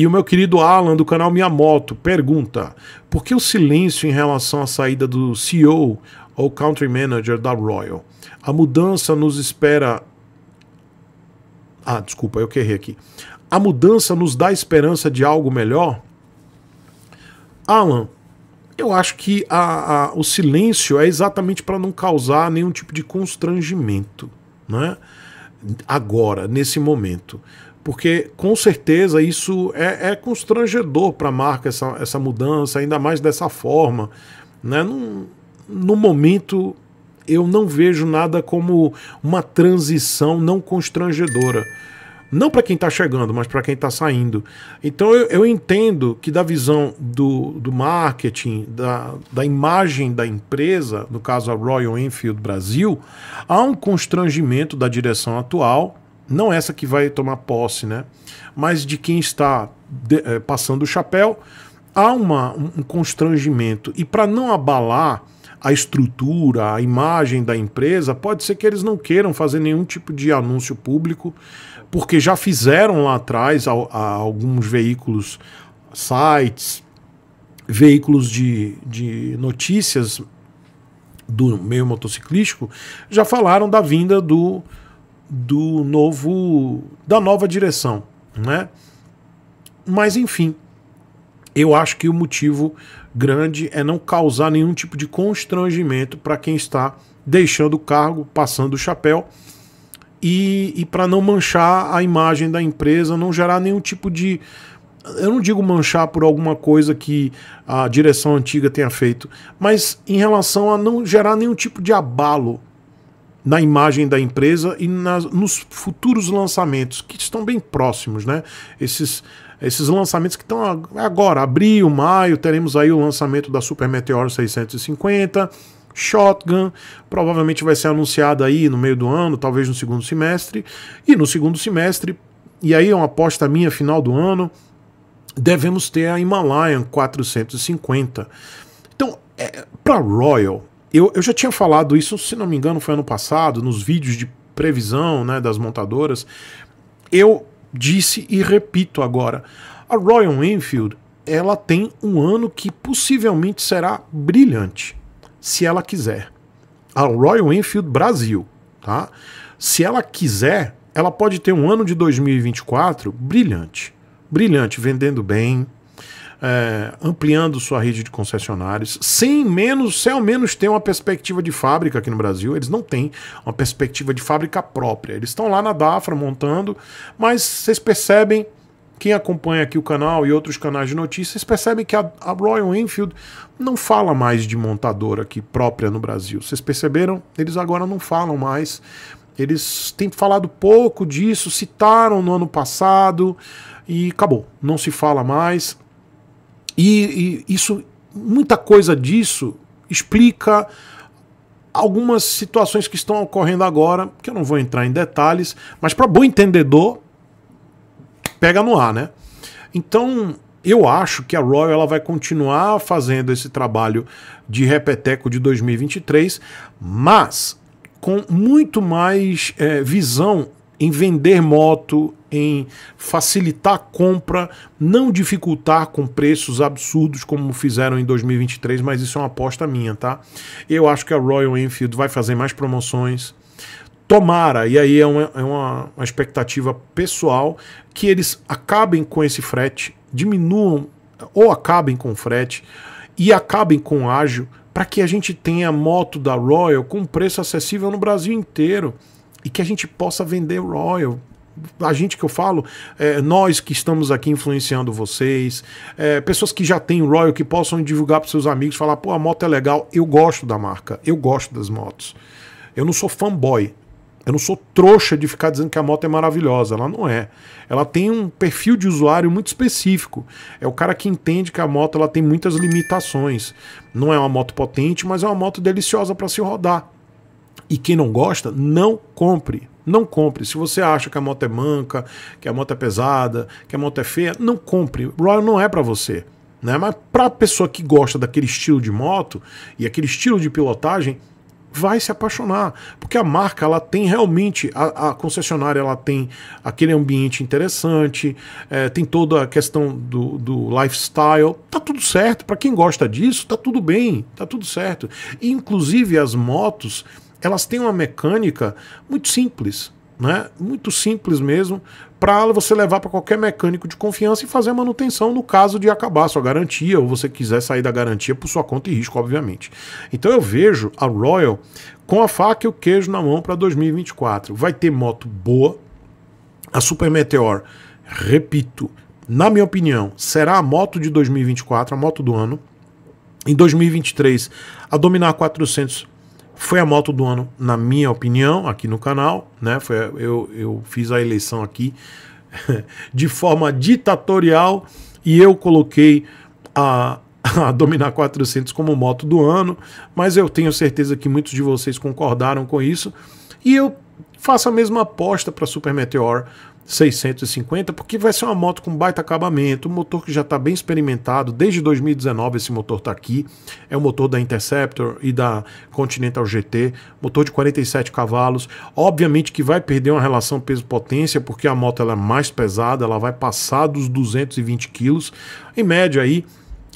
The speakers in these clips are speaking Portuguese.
E o meu querido Alan, do canal Minha Moto, pergunta: por que o silêncio em relação à saída do CEO ou Country Manager da Royal? A mudança nos espera. Ah, desculpa, eu errei aqui. A mudança nos dá esperança de algo melhor? Alan, eu acho que a, a, o silêncio é exatamente para não causar nenhum tipo de constrangimento, né? Agora, nesse momento porque com certeza isso é, é constrangedor para a marca, essa, essa mudança, ainda mais dessa forma. Né? Num, no momento, eu não vejo nada como uma transição não constrangedora. Não para quem está chegando, mas para quem está saindo. Então eu, eu, entendo que, da visão do, do marketing, da, da imagem da empresa, no caso a Royal Enfield Brasil, há um constrangimento da direção atual não essa que vai tomar posse, né? Mas de quem está de, é, passando o chapéu, há uma, um constrangimento. E para não abalar a estrutura, a imagem da empresa, pode ser que eles não queiram fazer nenhum tipo de anúncio público, porque já fizeram lá atrás a, a alguns veículos, sites, veículos de, de notícias do meio motociclístico, já falaram da vinda do do novo da nova direção, né? Mas enfim, eu acho que o motivo grande é não causar nenhum tipo de constrangimento para quem está deixando o cargo, passando o chapéu e, e para não manchar a imagem da empresa, não gerar nenhum tipo de eu não digo manchar por alguma coisa que a direção antiga tenha feito, mas em relação a não gerar nenhum tipo de abalo na imagem da empresa e nas, nos futuros lançamentos, que estão bem próximos, né? Esses, esses lançamentos que estão agora, abril, maio, teremos aí o lançamento da Super Meteor 650, Shotgun, provavelmente vai ser anunciada aí no meio do ano, talvez no segundo semestre, e no segundo semestre, e aí é uma aposta minha final do ano, devemos ter a Himalayan 450. Então, é, para Royal, eu, eu já tinha falado isso, se não me engano, foi ano passado, nos vídeos de previsão né, das montadoras. Eu disse e repito agora: a Royal Enfield ela tem um ano que possivelmente será brilhante, se ela quiser. A Royal Enfield Brasil, tá? Se ela quiser, ela pode ter um ano de 2024 brilhante. Brilhante, vendendo bem, é, ampliando sua rede de concessionários, sem menos, sem ao menos ter uma perspectiva de fábrica aqui no Brasil, eles não têm uma perspectiva de fábrica própria. Eles estão lá na Dafra montando, mas vocês percebem quem acompanha aqui o canal e outros canais de notícias percebem que a, a, Royal Enfield não fala mais de montadora aqui própria no Brasil. Vocês perceberam? Eles agora não falam mais. Eles têm falado pouco disso, citaram no ano passado e acabou. Não se fala mais. E, e isso, muita coisa disso explica algumas situações que estão ocorrendo agora, que eu não vou entrar em detalhes, mas para bom entendedor, pega no ar, né? Então, eu acho que a Royal ela vai continuar fazendo esse trabalho de repeteco de 2023, mas com muito mais é, visão em vender moto, em facilitar a compra, não dificultar com preços absurdos como fizeram em 2023, mas isso é uma aposta minha, tá? Eu acho que a Royal Enfield vai fazer mais promoções. Tomara, e aí é uma, é uma, uma expectativa pessoal, que eles acabem com esse frete, diminuam ou acabem com o frete e acabem com o ágil para que a gente tenha moto da Royal com preço acessível no Brasil inteiro e que a gente possa vender Royal a gente que eu falo, é, nós que estamos aqui influenciando vocês, é, pessoas que já têm Royal, que possam divulgar para seus amigos, falar, pô, a moto é legal, eu gosto da marca, eu gosto das motos. Eu não sou fanboy, eu não sou trouxa de ficar dizendo que a moto é maravilhosa, ela não é. Ela tem um perfil de usuário muito específico. É o cara que entende que a moto ela tem muitas limitações. Não é uma moto potente, mas é uma moto deliciosa para se rodar. E quem não gosta, não compre. Não compre. Se você acha que a moto é manca, que a moto é pesada, que a moto é feia, não compre. Royal não é para você. Né? Mas para a pessoa que gosta daquele estilo de moto e aquele estilo de pilotagem, vai se apaixonar, porque a marca ela tem realmente a, a concessionária ela tem aquele ambiente interessante, é, tem toda a questão do, do lifestyle, tá tudo certo para quem gosta disso, tá tudo bem, tá tudo certo. E, inclusive as motos elas têm uma mecânica muito simples, né? muito simples mesmo, para você levar para qualquer mecânico de confiança e fazer a manutenção no caso de acabar sua garantia ou você quiser sair da garantia por sua conta e risco, obviamente. Então eu vejo a Royal com a faca e o queijo na mão para 2024. Vai ter moto boa, a Super Meteor, repito, na minha opinião, será a moto de 2024, a moto do ano. Em 2023, a Dominar 400 foi a moto do ano, na minha opinião, aqui no canal, né? Foi, eu, eu fiz a eleição aqui de forma ditatorial e eu coloquei a, a Dominar 400 como moto do ano, mas eu tenho certeza que muitos de vocês concordaram com isso e eu faço a mesma aposta para Super Meteor, 650, porque vai ser uma moto com baita acabamento, um motor que já está bem experimentado, desde 2019 esse motor está aqui, é o motor da Interceptor e da Continental GT, motor de 47 cavalos, obviamente que vai perder uma relação peso-potência, porque a moto ela é mais pesada, ela vai passar dos 220 quilos, em média aí,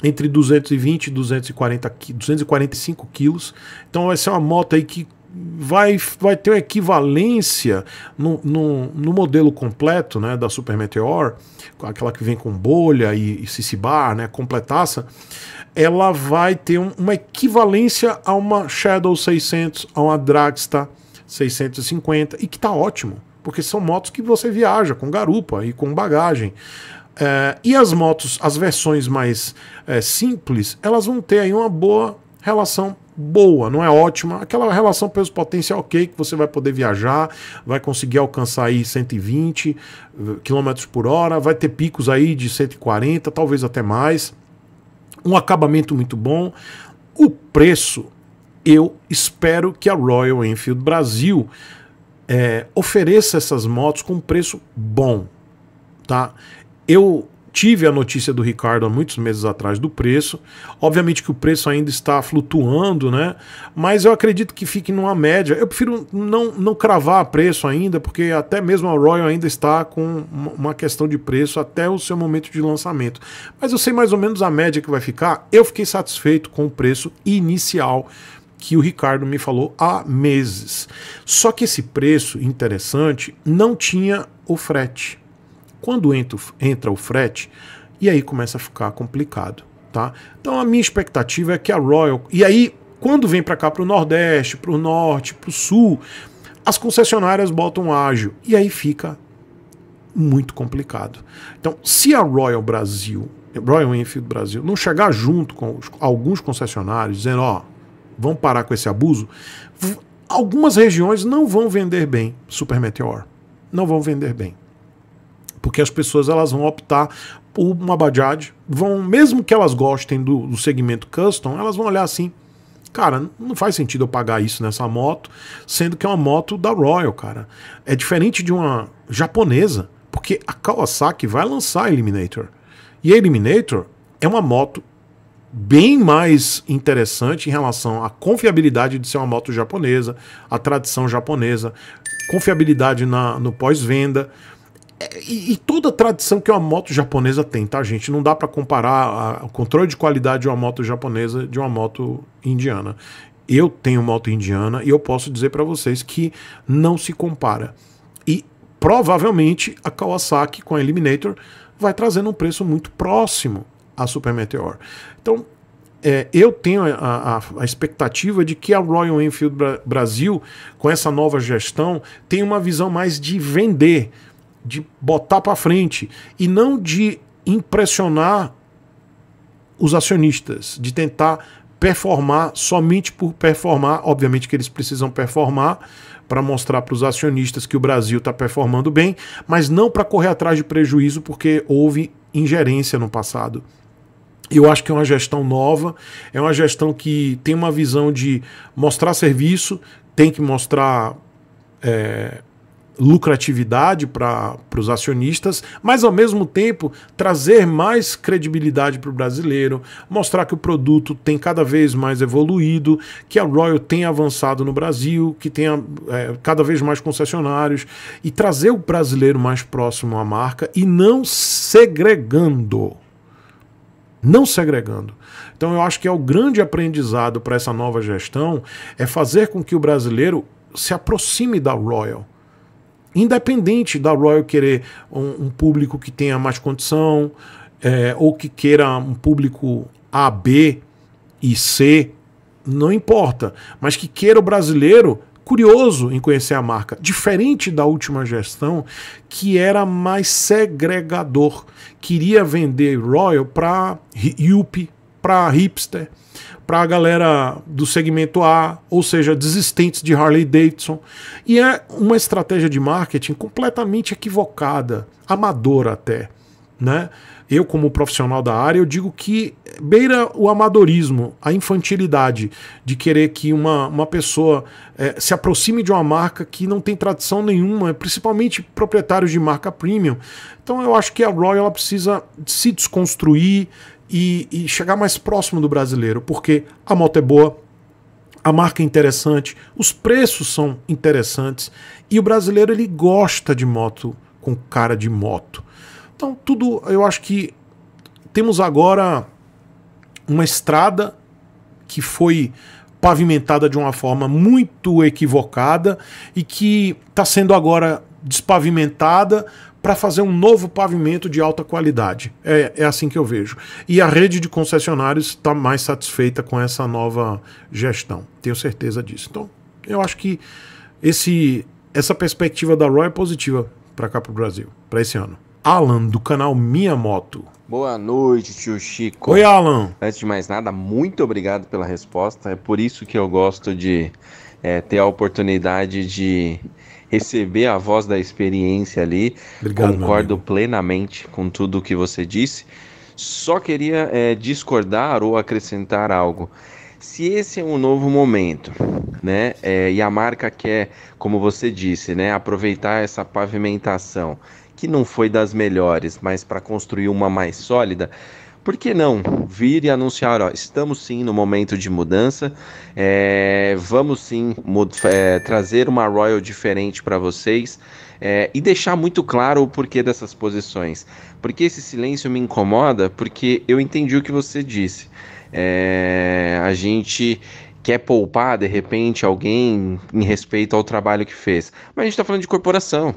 entre 220 e 240, 245 quilos, então vai ser uma moto aí que vai, vai ter equivalência no, no, no, modelo completo né, da Super Meteor, aquela que vem com bolha e, e né, completaça, ela vai ter um, uma equivalência a uma Shadow 600, a uma Dragsta 650, e que está ótimo, porque são motos que você viaja com garupa e com bagagem. É, e as motos, as versões mais é, simples, elas vão ter aí uma boa relação boa, não é ótima, aquela relação peso-potência ok, que você vai poder viajar, vai conseguir alcançar aí 120 km eh, por hora, vai ter picos aí de 140, talvez até mais, um acabamento muito bom, o preço, eu espero que a Royal Enfield Brasil é, ofereça essas motos com preço bom, tá? Eu tive a notícia do Ricardo há muitos meses atrás do preço. Obviamente que o preço ainda está flutuando, né? Mas eu acredito que fique numa média. Eu prefiro não, não cravar preço ainda, porque até mesmo a Royal ainda está com uma questão de preço até o seu momento de lançamento. Mas eu sei mais ou menos a média que vai ficar. Eu fiquei satisfeito com o preço inicial que o Ricardo me falou há meses. Só que esse preço interessante não tinha o frete. Quando entra, entra o frete, e aí começa a ficar complicado, tá? Então a minha expectativa é que a Royal. E aí, quando vem para cá, para o Nordeste, para o Norte, para o Sul, as concessionárias botam ágil. E aí fica muito complicado. Então, se a Royal Brasil, Royal Enfield Brasil, não chegar junto com os, alguns concessionários dizendo, ó, vamos parar com esse abuso, algumas regiões não vão vender bem Super Meteor. Não vão vender bem porque as pessoas elas vão optar por uma Bajaj, vão, mesmo que elas gostem do, do segmento custom, elas vão olhar assim, cara, não faz sentido eu pagar isso nessa moto, sendo que é uma moto da Royal, cara. É diferente de uma japonesa, porque a Kawasaki vai lançar a Eliminator. E a Eliminator é uma moto bem mais interessante em relação à confiabilidade de ser uma moto japonesa, a tradição japonesa, confiabilidade na, no pós-venda. E, e, toda a tradição que uma moto japonesa tem, tá, gente? Não dá para comparar a, o controle de qualidade de uma moto japonesa de uma moto indiana. Eu tenho moto indiana e eu posso dizer para vocês que não se compara. E provavelmente a Kawasaki com a Eliminator vai trazendo um preço muito próximo à Super Meteor. Então, é, eu tenho a, a, a, expectativa de que a Royal Enfield Brasil, com essa nova gestão, tenha uma visão mais de vender de botar para frente e não de impressionar os acionistas, de tentar performar somente por performar. Obviamente que eles precisam performar para mostrar para os acionistas que o Brasil está performando bem, mas não para correr atrás de prejuízo, porque houve ingerência no passado. Eu acho que é uma gestão nova, é uma gestão que tem uma visão de mostrar serviço, tem que mostrar. É, lucratividade para os acionistas, mas ao mesmo tempo trazer mais credibilidade para o brasileiro, mostrar que o produto tem cada vez mais evoluído, que a Royal tem avançado no Brasil, que tem é, cada vez mais concessionários e trazer o brasileiro mais próximo à marca e não segregando. Não segregando. Então eu acho que é o grande aprendizado para essa nova gestão é fazer com que o brasileiro se aproxime da Royal Independente da Royal querer um, um público que tenha mais condição, é, ou que queira um público A, B e C, não importa. Mas que queira o brasileiro curioso em conhecer a marca, diferente da última gestão, que era mais segregador, queria vender Royal para Yupi, para hipster, para a galera do segmento A, ou seja, desistentes de Harley Davidson. E é uma estratégia de marketing completamente equivocada, amadora até. Né? Eu, como profissional da área, eu digo que beira o amadorismo, a infantilidade de querer que uma, uma pessoa é, se aproxime de uma marca que não tem tradição nenhuma, principalmente proprietários de marca premium. Então eu acho que a Roy ela precisa se desconstruir, e, e chegar mais próximo do brasileiro, porque a moto é boa, a marca é interessante, os preços são interessantes e o brasileiro ele gosta de moto com cara de moto. Então, tudo eu acho que temos agora uma estrada que foi pavimentada de uma forma muito equivocada e que está sendo agora despavimentada para fazer um novo pavimento de alta qualidade. É, é assim que eu vejo. E a rede de concessionários está mais satisfeita com essa nova gestão. Tenho certeza disso. Então, eu acho que esse, essa perspectiva da Roy é positiva para cá para o Brasil, para esse ano. Alan, do canal Minha Moto. Boa noite, tio Chico. Oi, Alan. Antes de mais nada, muito obrigado pela resposta. É por isso que eu gosto de é, ter a oportunidade de receber a voz da experiência ali. Obrigado, Concordo plenamente com tudo que você disse. Só queria é, discordar ou acrescentar algo. Se esse é um novo momento, né, é, e a marca quer, como você disse, né, aproveitar essa pavimentação que não foi das melhores, mas para construir uma mais sólida, por que não vir e anunciar, ó, estamos sim no momento de mudança, é, vamos sim é, trazer uma Royal diferente para vocês é, e deixar muito claro o porquê dessas posições. Porque esse silêncio me incomoda, porque eu entendi o que você disse. É, a gente quer poupar de repente alguém em respeito ao trabalho que fez. Mas a gente está falando de corporação.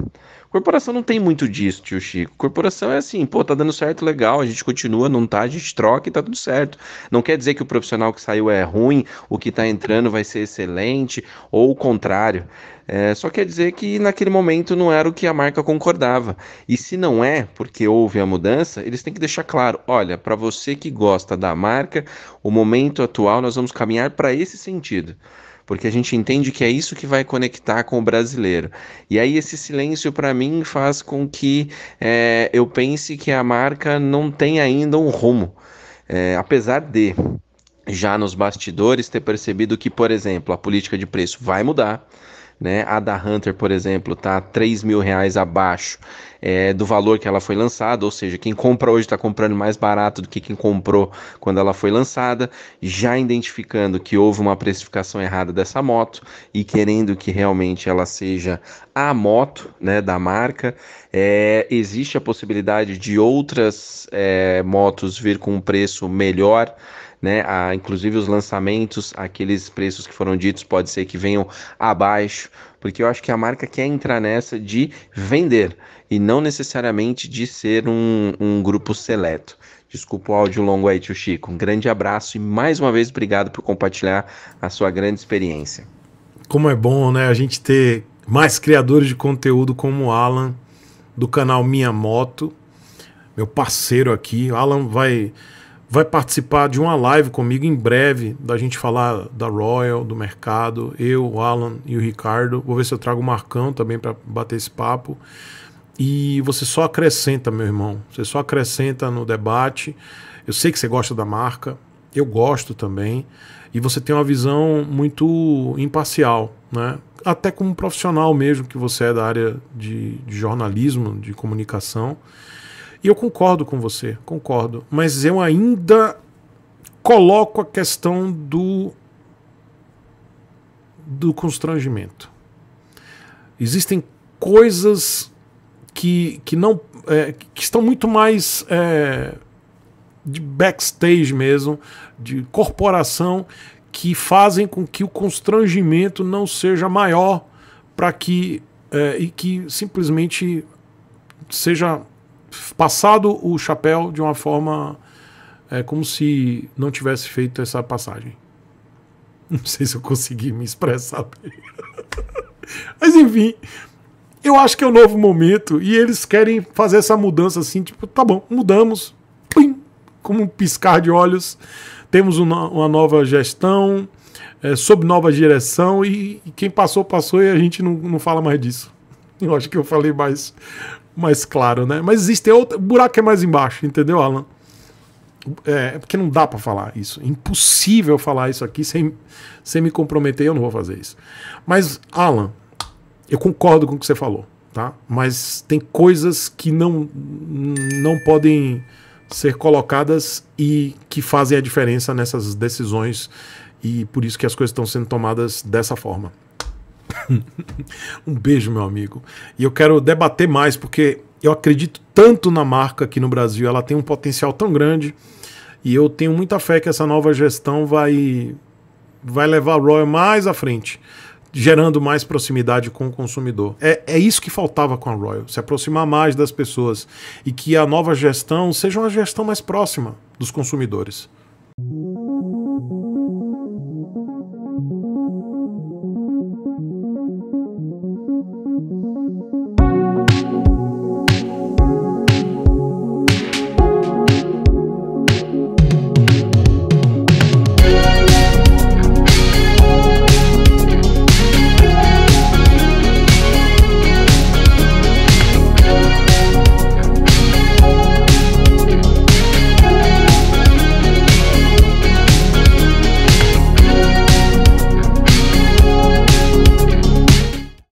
Corporação não tem muito disso, tio Chico. Corporação é assim, pô, tá dando certo, legal, a gente continua, não tá, a gente troca e tá tudo certo. Não quer dizer que o profissional que saiu é ruim, o que tá entrando vai ser excelente, ou o contrário. É, só quer dizer que naquele momento não era o que a marca concordava. E se não é, porque houve a mudança, eles têm que deixar claro: olha, para você que gosta da marca, o momento atual nós vamos caminhar para esse sentido porque a gente entende que é isso que vai conectar com o brasileiro. E aí esse silêncio para mim faz com que é, eu pense que a marca não tem ainda um rumo, é, apesar de já nos bastidores ter percebido que, por exemplo, a política de preço vai mudar. Né? A da Hunter, por exemplo, está 3 mil reais abaixo é, do valor que ela foi lançada, ou seja, quem compra hoje está comprando mais barato do que quem comprou quando ela foi lançada, já identificando que houve uma precificação errada dessa moto e querendo que realmente ela seja a moto né, da marca. É, existe a possibilidade de outras é, motos vir com um preço melhor né? inclusive os lançamentos, aqueles preços que foram ditos, pode ser que venham abaixo, porque eu acho que a marca quer entrar nessa de vender e não necessariamente de ser um, um grupo seleto. Desculpa o áudio longo aí, tio Chico. Um grande abraço e mais uma vez obrigado por compartilhar a sua grande experiência. Como é bom, né, a gente ter mais criadores de conteúdo como o Alan do canal Minha Moto, meu parceiro aqui. O Alan vai vai participar de uma live comigo em breve, da gente falar da Royal, do mercado, eu, o Alan e o Ricardo. Vou ver se eu trago o Marcão também para bater esse papo. E você só acrescenta, meu irmão. Você só acrescenta no debate. Eu sei que você gosta da marca, eu gosto também. E você tem uma visão muito imparcial, né? Até como profissional mesmo que você é da área de, de jornalismo, de comunicação. E eu concordo com você, concordo. Mas eu ainda coloco a questão do, do constrangimento. Existem coisas que, que não é, que estão muito mais é, de backstage mesmo, de corporação, que fazem com que o constrangimento não seja maior para que é, e que simplesmente seja passado o chapéu de uma forma é, como se não tivesse feito essa passagem. Não sei se eu consegui me expressar bem. Mas enfim, eu acho que é um novo momento e eles querem fazer essa mudança assim, tipo, tá bom, mudamos, plim, como um piscar de olhos, temos uma, uma nova gestão, é, sob nova direção e, e, quem passou, passou e a gente não, não fala mais disso. Eu acho que eu falei mais mais claro, né? Mas existe outro. O buraco é mais embaixo, entendeu, Alan? É, é porque não dá para falar isso. É impossível falar isso aqui sem, sem me comprometer, eu não vou fazer isso. Mas, Alan, eu concordo com o que você falou, tá? Mas tem coisas que não, não podem ser colocadas e que fazem a diferença nessas decisões e por isso que as coisas estão sendo tomadas dessa forma. um beijo, meu amigo. E eu quero debater mais, porque eu acredito tanto na marca aqui no Brasil, ela tem um potencial tão grande. E eu tenho muita fé que essa nova gestão vai, vai levar a Royal mais à frente, gerando mais proximidade com o consumidor. É, é isso que faltava com a Royal, se aproximar mais das pessoas e que a nova gestão seja uma gestão mais próxima dos consumidores.